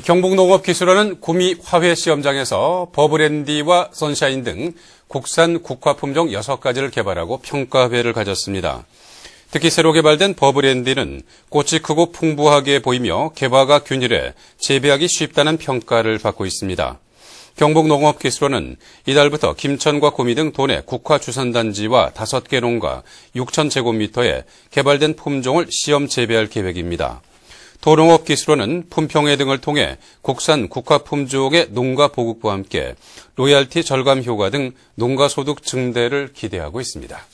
경북농업기술원은 구미 화훼 시험장에서 버브랜디와 선샤인 등 국산 국화 품종 6가지를 개발하고 평가회를 가졌습니다. 특히 새로 개발된 버브랜디는 꽃이 크고 풍부하게 보이며 개화가 균일해 재배하기 쉽다는 평가를 받고 있습니다. 경북농업기술원은 이달부터 김천과 구미 등 도내 국화주산단지와 5개 농가 6천제곱미터에 개발된 품종을 시험 재배할 계획입니다. 도농업 기술원은 품평회 등을 통해 국산 국화품 쪽의 농가 보급과 함께 로얄티 절감 효과 등 농가 소득 증대를 기대하고 있습니다.